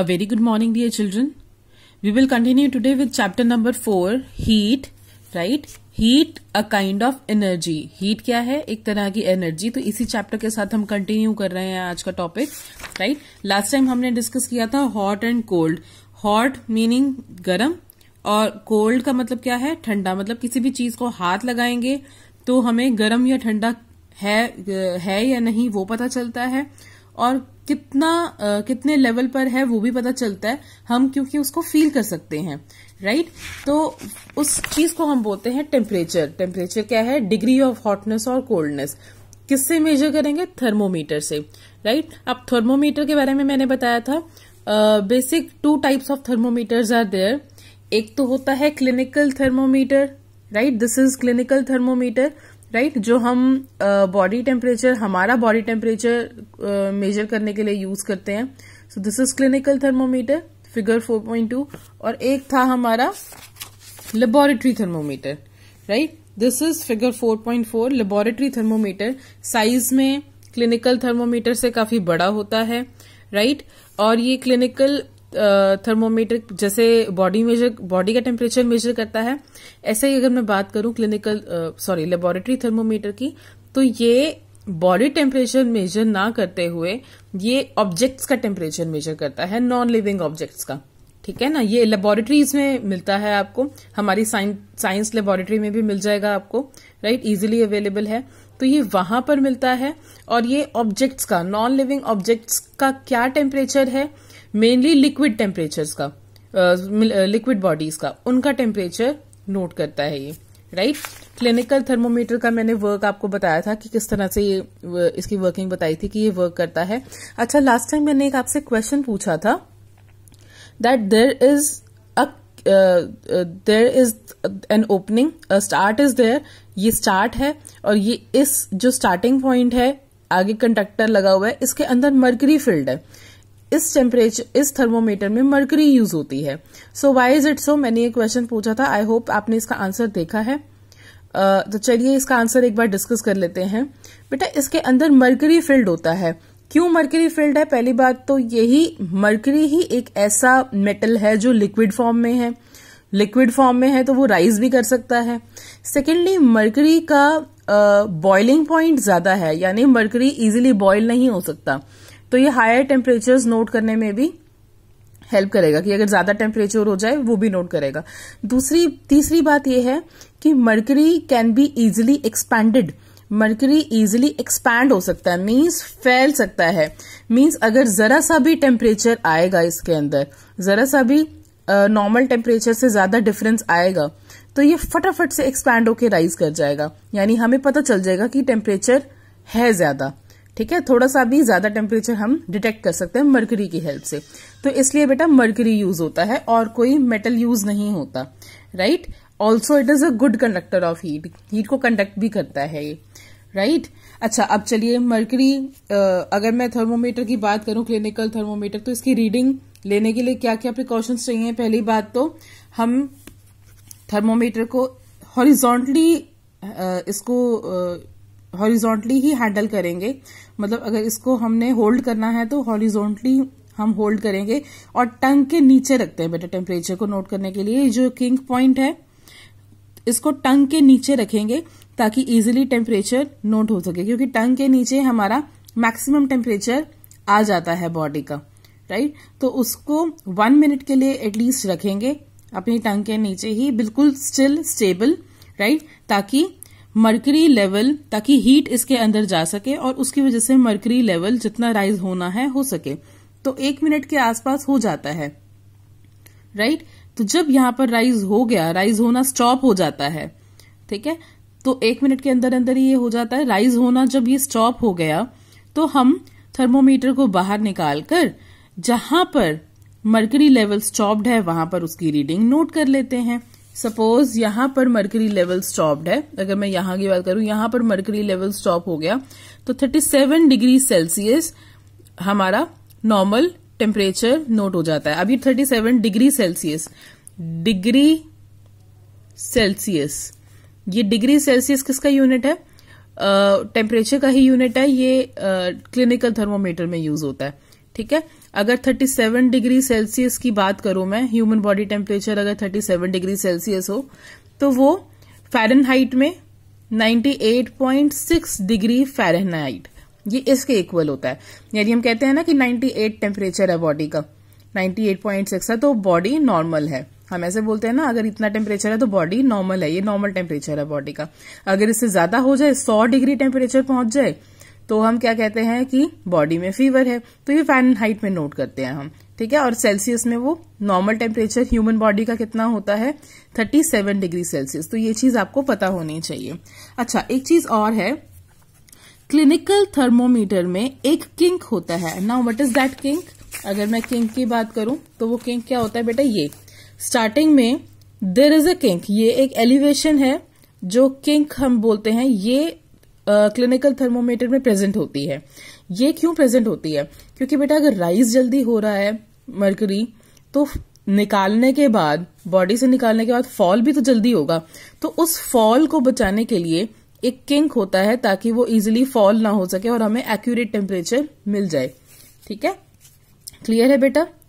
A very good morning, dear children. We will continue today with chapter number four heat, right? Heat a kind of energy heat क्या है एक तरह की energy तो इसी chapter के साथ हम कंटिन्यू कर रहे हैं आज का टॉपिक राइट लास्ट टाइम हमने डिस्कस किया था hot and cold hot meaning गर्म और कोल्ड का मतलब क्या है ठंडा मतलब किसी भी चीज को हाथ लगाएंगे तो हमें गर्म या ठंडा है है या नहीं वो पता चलता है और कितना आ, कितने लेवल पर है वो भी पता चलता है हम क्योंकि उसको फील कर सकते हैं राइट तो उस चीज को हम बोलते हैं टेम्परेचर टेम्परेचर क्या है डिग्री ऑफ हॉटनेस और कोल्डनेस किससे मेजर करेंगे थर्मोमीटर से राइट अब थर्मोमीटर के बारे में मैंने बताया था basic two types of thermometers are there एक तो होता है clinical thermometer right this is clinical thermometer right right? जो हम बॉडी uh, टेम्परेचर हमारा बॉडी टेम्परेचर मेजर करने के लिए यूज करते हैं so this is clinical thermometer figure 4.2 और एक था हमारा laboratory thermometer right this is figure 4.4 laboratory thermometer size में क्लिनिकल थर्मोमीटर से काफी बड़ा होता है राइट right? और ये क्लिनिकल थर्मोमीटर जैसे बॉडी मेजर बॉडी का टेम्परेचर मेजर करता है ऐसे ही अगर मैं बात करूं क्लिनिकल सॉरी लेबोरेटरी थर्मोमीटर की तो ये बॉडी टेम्परेचर मेजर ना करते हुए ये ऑब्जेक्ट्स का टेम्परेचर मेजर करता है नॉन लिविंग ऑब्जेक्ट्स का ठीक है ना ये लेबोरेटरीज में मिलता है आपको हमारी साइंस लेबोरेटरी में भी मिल जाएगा आपको राइट इजिली अवेलेबल है तो ये वहां पर मिलता है और ये ऑब्जेक्ट्स का नॉन लिविंग ऑब्जेक्ट्स का क्या टेम्परेचर है मेनली लिक्विड टेम्परेचर्स का लिक्विड uh, बॉडीज uh, का उनका टेम्परेचर नोट करता है ये राइट क्लिनिकल थर्मोमीटर का मैंने वर्क आपको बताया था कि किस तरह से ये uh, इसकी वर्किंग बताई थी कि ये वर्क करता है अच्छा लास्ट टाइम मैंने एक आपसे क्वेश्चन पूछा था that there is there is an opening start is there ये स्टार्ट है और ये इस जो स्टार्टिंग पॉइंट है आगे कंडक्टर लगा हुआ है इसके अंदर मर्करी फील्ड है इस टेम्परेचर इस थर्मोमीटर में मर्करी यूज होती है so why is it so मैंने ये क्वेश्चन पूछा था आई होप आपने इसका आंसर देखा है uh, तो चलिए इसका आंसर एक बार डिस्कस कर लेते हैं बेटा इसके अंदर मर्करी फील्ड होता है क्यों मर्करी फील्ड है पहली बात तो यही मर्करी ही एक ऐसा मेटल है जो लिक्विड फॉर्म में है लिक्विड फॉर्म में है तो वो राइज भी कर सकता है सेकेंडली मर्करी का बॉइलिंग पॉइंट ज्यादा है यानी मर्करी इजिली बॉयल नहीं हो सकता तो ये हायर टेम्परेचर्स नोट करने में भी हेल्प करेगा कि अगर ज्यादा टेम्परेचर हो जाए वो भी नोट करेगा दूसरी तीसरी बात यह है कि mercury can be easily expanded mercury easily expand हो सकता है मीन्स फैल सकता है मीन्स अगर जरा सा भी टेम्परेचर आएगा इसके अंदर जरा सा भी नॉर्मल uh, टेम्परेचर से ज्यादा डिफरेंस आएगा तो ये फटाफट से एक्सपैंड होकर राइज कर जाएगा यानी हमें पता चल जाएगा कि टेम्परेचर है ज्यादा ठीक है थोड़ा सा भी ज्यादा टेम्परेचर हम डिटेक्ट कर सकते हैं मर्करी की हेल्प से तो इसलिए बेटा मर्करी यूज होता है और कोई मेटल यूज नहीं होता right also it is a good conductor of heat heat को कंडक्ट भी करता है ये राइट right? अच्छा अब चलिए मर्करी अगर मैं थर्मोमीटर की बात करूं क्लिनिकल थर्मोमीटर तो इसकी रीडिंग लेने के लिए क्या क्या प्रिकॉशंस चाहिए पहली बात तो हम थर्मोमीटर को हॉरिजॉन्टली इसको हॉरिजोंटली ही हैंडल करेंगे मतलब अगर इसको हमने होल्ड करना है तो हॉरिजोंटली हम होल्ड करेंगे और टंग के नीचे रखते हैं बेटा टेम्परेचर को नोट करने के लिए जो किंग पॉइंट है इसको टंग के नीचे रखेंगे ताकि इजिली टेम्परेचर नोट हो सके क्योंकि टंग के नीचे हमारा मैक्सिमम टेम्परेचर आ जाता है बॉडी का राइट तो उसको वन मिनट के लिए एटलीस्ट रखेंगे अपनी टंग के नीचे ही बिल्कुल स्टिल स्टेबल राइट ताकि मर्करी लेवल ताकि हीट इसके अंदर जा सके और उसकी वजह से मर्करी लेवल जितना राइज होना है हो सके तो एक मिनट के आसपास हो जाता है राइट right? तो जब यहां पर राइज हो गया राइज होना स्टॉप हो जाता है ठीक है तो एक मिनट के अंदर अंदर ये हो जाता है राइज होना जब ये स्टॉप हो गया तो हम थर्मोमीटर को बाहर निकालकर जहां पर मर्करी लेवल स्टॉप्ड है वहां पर उसकी रीडिंग नोट कर लेते हैं सपोज यहां पर मर्करी लेवल स्टॉप्ड है अगर मैं यहां की बात करूं यहां पर मर्करी लेवल स्टॉप हो गया तो 37 डिग्री सेल्सियस हमारा नॉर्मल टेम्परेचर नोट हो जाता है अभी 37 डिग्री सेल्सियस डिग्री सेल्सियस ये डिग्री सेल्सियस किसका यूनिट है टेम्परेचर uh, का ही यूनिट है ये क्लिनिकल uh, थर्मोमीटर में यूज होता है ठीक है अगर 37 डिग्री सेल्सियस की बात करूं मैं ह्यूमन बॉडी टेम्परेचर अगर 37 डिग्री सेल्सियस हो तो वो फ़ारेनहाइट में 98.6 डिग्री फ़ारेनहाइट ये इसके इक्वल होता है यानी हम कहते हैं ना कि 98 टेम्परेचर है बॉडी का 98.6 है तो बॉडी नॉर्मल है हम ऐसे बोलते हैं ना अगर इतना टेम्परेचर है तो बॉडी नॉर्मल है ये नॉर्मल टेम्परेचर है बॉडी का अगर इससे ज्यादा हो जाए 100 डिग्री टेम्परेचर पहुंच जाए तो हम क्या कहते हैं कि बॉडी में फीवर है तो ये हाइट में नोट करते हैं हम ठीक है और सेल्सियस में वो नॉर्मल टेम्परेचर ह्यूमन बॉडी का कितना होता है 37 डिग्री सेल्सियस तो ये चीज आपको पता होनी चाहिए अच्छा एक चीज और है क्लिनिकल थर्मोमीटर में एक किंक होता है now what is that kink अगर मैं किंक की बात करूं तो वो किंक क्या होता है बेटा ये स्टार्टिंग में देर इज अ किंक ये एक एलिवेशन है जो किंक हम बोलते हैं ये क्लिनिकल थर्मोमीटर में प्रेजेंट होती है ये क्यों प्रेजेंट होती है क्योंकि बेटा अगर राइस जल्दी हो रहा है मरकरी तो निकालने के बाद बॉडी से निकालने के बाद फॉल भी तो जल्दी होगा तो उस फॉल को बचाने के लिए एक किंक होता है ताकि वो इजिली फॉल ना हो सके और हमें एक्यूरेट टेम्परेचर मिल जाए ठीक है क्लियर है बेटा